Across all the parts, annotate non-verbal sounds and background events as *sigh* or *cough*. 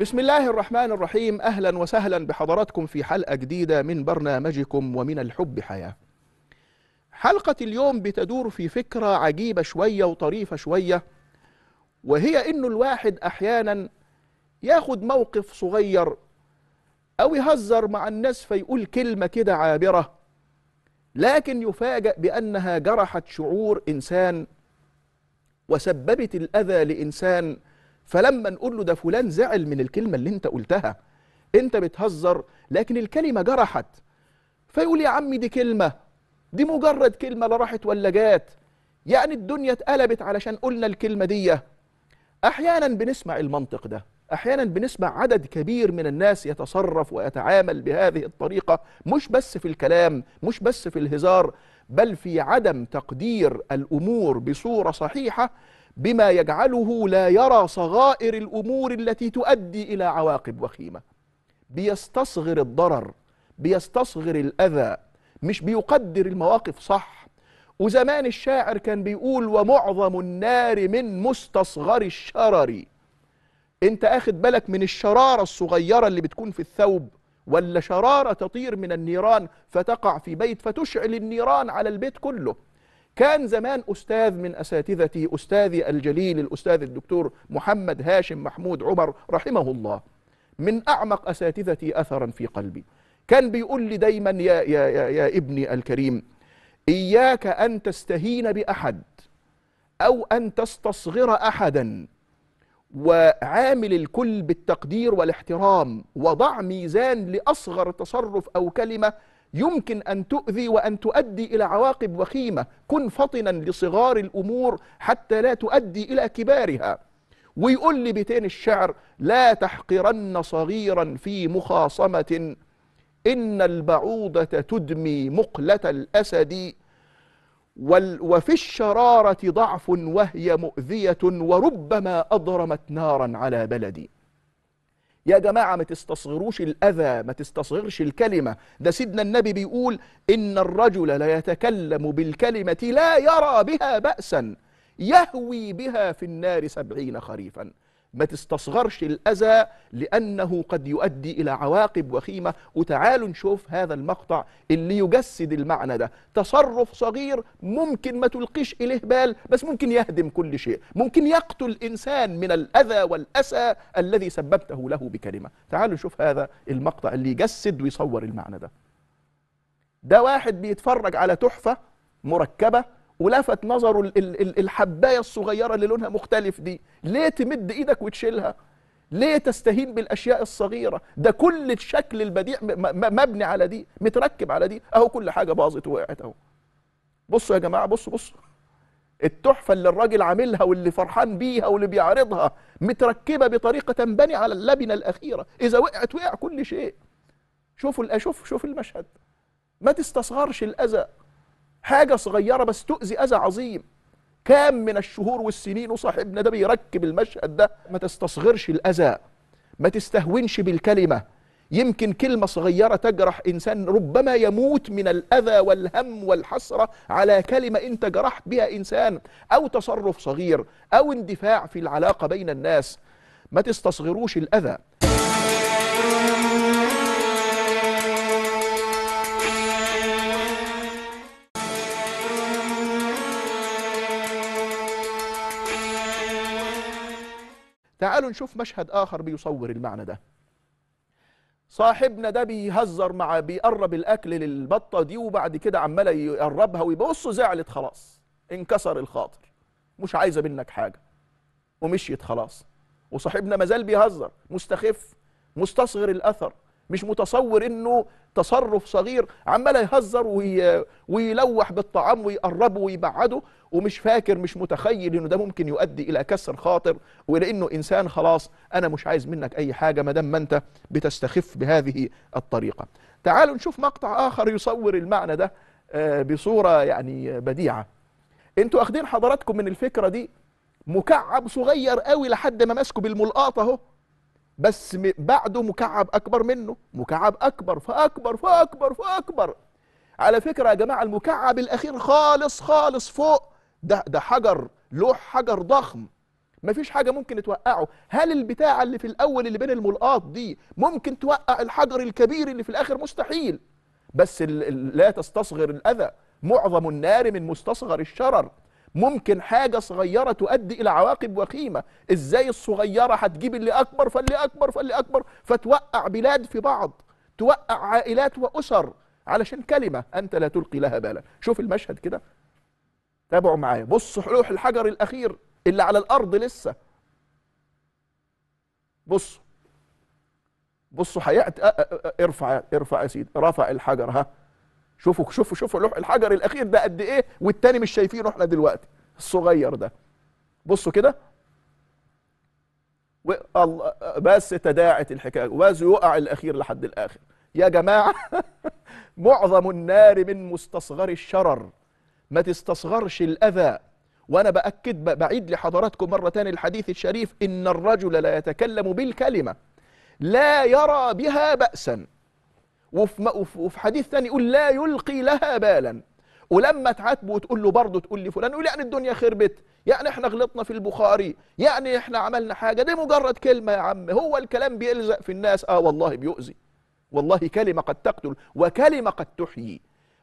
بسم الله الرحمن الرحيم أهلا وسهلا بحضراتكم في حلقة جديدة من برنامجكم ومن الحب حياة حلقة اليوم بتدور في فكرة عجيبة شوية وطريفة شوية وهي إنه الواحد أحيانا ياخد موقف صغير أو يهزر مع الناس فيقول كلمة كده عابرة لكن يفاجأ بأنها جرحت شعور إنسان وسببت الأذى لإنسان فلما نقول له ده فلان زعل من الكلمة اللي انت قلتها انت بتهزر لكن الكلمة جرحت فيقول يا عمي دي كلمة دي مجرد كلمة لا راحت ولا جات يعني الدنيا اتقلبت علشان قلنا الكلمة دي احيانا بنسمع المنطق ده احيانا بنسمع عدد كبير من الناس يتصرف ويتعامل بهذه الطريقة مش بس في الكلام مش بس في الهزار بل في عدم تقدير الأمور بصورة صحيحة بما يجعله لا يرى صغائر الأمور التي تؤدي إلى عواقب وخيمة بيستصغر الضرر بيستصغر الأذى مش بيقدر المواقف صح وزمان الشاعر كان بيقول ومعظم النار من مستصغر الشرر انت اخد بالك من الشرارة الصغيرة اللي بتكون في الثوب ولا شرارة تطير من النيران فتقع في بيت فتشعل النيران على البيت كله كان زمان أستاذ من أساتذتي أستاذي الجليل الأستاذ الدكتور محمد هاشم محمود عمر رحمه الله من أعمق أساتذتي أثرا في قلبي كان بيقول لي دايما يا, يا, يا, يا ابني الكريم إياك أن تستهين بأحد أو أن تستصغر أحدا وعامل الكل بالتقدير والاحترام وضع ميزان لأصغر تصرف أو كلمة يمكن أن تؤذي وأن تؤدي إلى عواقب وخيمة كن فطنا لصغار الأمور حتى لا تؤدي إلى كبارها ويقول لي بيتين الشعر لا تحقرن صغيرا في مخاصمة إن البعوضة تدمي مقلة الأسد وفي الشرارة ضعف وهي مؤذية وربما أضرمت نارا على بلدي يا جماعة ما تستصغروش الأذى ما تستصغرش الكلمة ده سيدنا النبي بيقول إن الرجل لا يتكلم بالكلمة لا يرى بها بأسا يهوي بها في النار سبعين خريفا ما تستصغرش الأذى لأنه قد يؤدي إلى عواقب وخيمة وتعالوا نشوف هذا المقطع اللي يجسد المعنى ده تصرف صغير ممكن ما تلقيش إليه بال بس ممكن يهدم كل شيء ممكن يقتل إنسان من الأذى والأسى الذي سببته له بكلمة تعالوا نشوف هذا المقطع اللي يجسد ويصور المعنى ده ده واحد بيتفرج على تحفة مركبة ولفت نظره الحبايه الصغيره اللي لونها مختلف دي ليه تمد ايدك وتشيلها ليه تستهين بالاشياء الصغيره ده كل الشكل البديع مبني على دي متركب على دي اهو كل حاجه باظت ووقعت اهو بصوا يا جماعه بصوا بصوا التحفه اللي الراجل عاملها واللي فرحان بيها واللي بيعرضها متركبه بطريقه تنبني على اللبنه الاخيره اذا وقعت وقع كل شيء شوفوا الاشوف شوف المشهد ما تستصغرش الاذى حاجة صغيرة بس تؤذي أذى عظيم كام من الشهور والسنين وصاحبنا ده بيركب المشهد ده ما تستصغرش الأذى ما تستهونش بالكلمة يمكن كلمة صغيرة تجرح إنسان ربما يموت من الأذى والهم والحسرة على كلمة أنت جرحت بها إنسان أو تصرف صغير أو اندفاع في العلاقة بين الناس ما تستصغروش الأذى تعالوا نشوف مشهد آخر بيصور المعنى ده صاحبنا ده بيهزر مع بيقرب الأكل للبطة دي وبعد كده عمالة يقربها ويبصوا زعلت خلاص انكسر الخاطر مش عايزة منك حاجة ومشيت خلاص وصاحبنا مازال بيهزر مستخف مستصغر الأثر مش متصور انه تصرف صغير عمال يهزر ويلوح بالطعام ويقربه ويبعده ومش فاكر مش متخيل انه ده ممكن يؤدي الى كسر خاطر والى انه انسان خلاص انا مش عايز منك اي حاجه ما دام ما انت بتستخف بهذه الطريقه. تعالوا نشوف مقطع اخر يصور المعنى ده آه، بصوره يعني بديعه. انتوا واخدين حضراتكم من الفكره دي مكعب صغير قوي لحد ما ماسكه بالملقاط اهو بس بعده مكعب اكبر منه مكعب اكبر فاكبر فاكبر فاكبر على فكره يا جماعه المكعب الاخير خالص خالص فوق ده ده حجر لوح حجر ضخم مفيش حاجه ممكن توقعه هل البتاعه اللي في الاول اللي بين الملقاط دي ممكن توقع الحجر الكبير اللي في الاخر مستحيل بس لا تستصغر الاذى معظم النار من مستصغر الشرر ممكن حاجة صغيرة تؤدي إلى عواقب وخيمة إزاي الصغيرة هتجيب اللي أكبر فاللي أكبر فاللي أكبر فتوقع بلاد في بعض توقع عائلات وأسر علشان كلمة أنت لا تلقي لها بالا شوف المشهد كده تابعوا معايا بص حلوح الحجر الأخير اللي على الأرض لسه بصوا بصوا هيأتي ارفع ارفع يا سيدي رفع الحجر ها شوفوا شوفوا شوفوا لوح الحجر الاخير ده قد ايه والتاني مش شايفينه احنا دلوقتي الصغير ده بصوا كده بس تداعت الحكايه وبس يقع الاخير لحد الاخر يا جماعه *laughs* معظم النار من مستصغر الشرر ما تستصغرش الاذى وانا باكد بعيد لحضراتكم مره تاني الحديث الشريف ان الرجل لا يتكلم بالكلمه لا يرى بها باسا وفي حديث ثاني يقول لا يلقي لها بالا ولما تعاتبه وتقول له برضه تقول لي فلان يقول يعني الدنيا خربت يعني احنا غلطنا في البخاري يعني احنا عملنا حاجه دي مجرد كلمه يا عم هو الكلام بيلزق في الناس اه والله بيؤذي والله كلمه قد تقتل وكلمه قد تحيي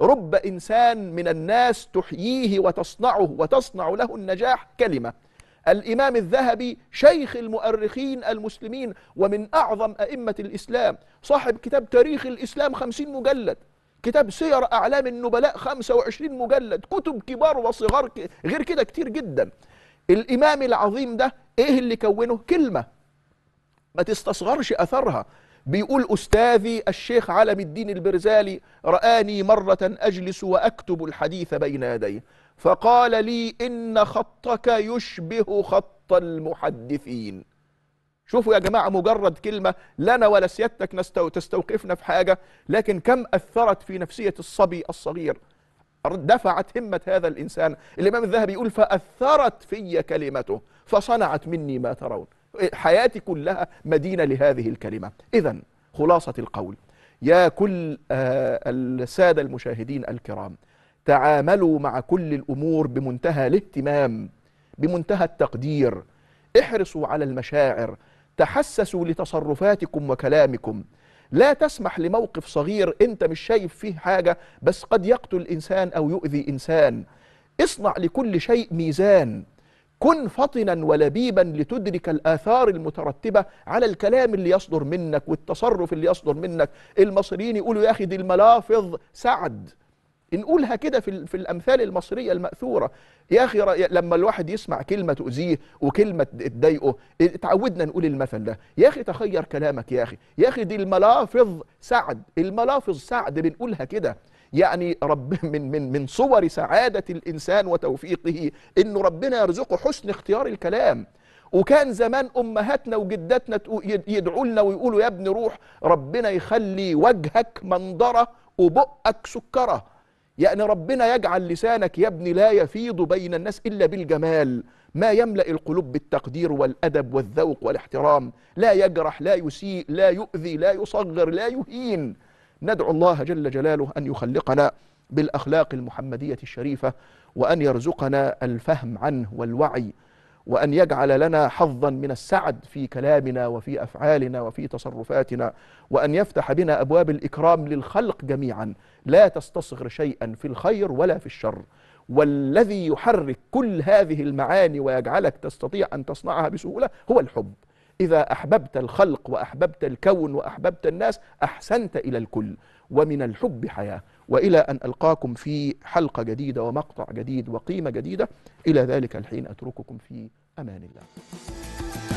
رب انسان من الناس تحييه وتصنعه وتصنع له النجاح كلمه الإمام الذهبي شيخ المؤرخين المسلمين ومن أعظم أئمة الإسلام صاحب كتاب تاريخ الإسلام خمسين مجلد كتاب سير أعلام النبلاء 25 مجلد كتب كبار وصغار غير كده كتير جدا الإمام العظيم ده إيه اللي كونه كلمة ما تستصغرش أثرها بيقول أستاذي الشيخ علم الدين البرزالي رآني مرة أجلس وأكتب الحديث بين يديه فقال لي إن خطك يشبه خط المحدثين شوفوا يا جماعة مجرد كلمة لنا ولا سيادتك نستو... تستوقفنا في حاجة لكن كم أثرت في نفسية الصبي الصغير دفعت همة هذا الإنسان الإمام الذهبي يقول فأثرت في كلمته فصنعت مني ما ترون حياتي كلها مدينة لهذه الكلمة إذا خلاصة القول يا كل آه، السادة المشاهدين الكرام تعاملوا مع كل الأمور بمنتهى الاهتمام بمنتهى التقدير احرصوا على المشاعر تحسسوا لتصرفاتكم وكلامكم لا تسمح لموقف صغير انت مش شايف فيه حاجة بس قد يقتل إنسان أو يؤذي إنسان اصنع لكل شيء ميزان كن فطنا ولبيبا لتدرك الآثار المترتبة على الكلام اللي يصدر منك والتصرف اللي يصدر منك المصريين يقولوا يا أخي دي الملافظ سعد نقولها كده في, في الأمثال المصرية المأثورة يا أخي لما الواحد يسمع كلمة تؤذيه وكلمة تضايقه إيه، اتعودنا نقول المثل ده يا أخي تخير كلامك يا أخي يا أخي دي الملافظ سعد الملافظ سعد بنقولها كده يعني رب *laughs* من من من صور سعادة الإنسان وتوفيقه إنه ربنا يرزقه حسن اختيار الكلام وكان زمان امهاتنا وجداتنا يدعوا لنا ويقولوا يا ابني روح ربنا يخلي وجهك منظره وبقك سكره يعني ربنا يجعل لسانك يا ابني لا يفيض بين الناس إلا بالجمال ما يملأ القلوب بالتقدير والأدب والذوق والاحترام لا يجرح لا يسيء لا يؤذي لا يصغر لا يهين ندعو الله جل جلاله أن يخلقنا بالأخلاق المحمدية الشريفة وأن يرزقنا الفهم عنه والوعي وأن يجعل لنا حظا من السعد في كلامنا وفي أفعالنا وفي تصرفاتنا وأن يفتح بنا أبواب الإكرام للخلق جميعا لا تستصغر شيئا في الخير ولا في الشر والذي يحرك كل هذه المعاني ويجعلك تستطيع أن تصنعها بسهولة هو الحب إذا أحببت الخلق وأحببت الكون وأحببت الناس أحسنت إلى الكل ومن الحب حياة وإلى أن ألقاكم في حلقة جديدة ومقطع جديد وقيمة جديدة إلى ذلك الحين أترككم في أمان الله